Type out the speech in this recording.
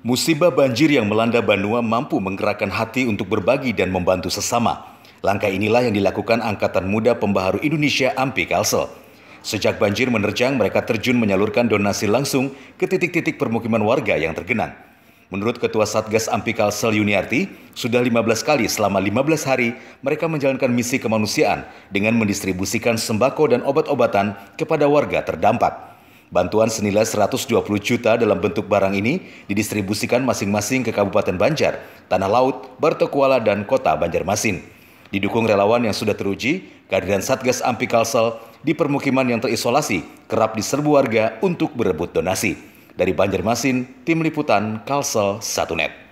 Musibah banjir yang melanda Banua mampu menggerakkan hati untuk berbagi dan membantu sesama. Langkah inilah yang dilakukan Angkatan Muda Pembaharu Indonesia AMPI Kalsel. Sejak banjir menerjang, mereka terjun menyalurkan donasi langsung ke titik-titik permukiman warga yang tergenang. Menurut Ketua Satgas AMPI Kalsel Yuniarti, sudah 15 kali selama 15 hari mereka menjalankan misi kemanusiaan dengan mendistribusikan sembako dan obat-obatan kepada warga terdampak. Bantuan senilai 120 juta dalam bentuk barang ini didistribusikan masing-masing ke Kabupaten Banjar, Tanah Laut, Bartokuala, dan Kota Banjarmasin. Didukung relawan yang sudah teruji, kehadiran Satgas Ampi Kalsel di permukiman yang terisolasi kerap diserbu warga untuk berebut donasi. Dari Banjarmasin, Tim Liputan Kalsel 1 Net.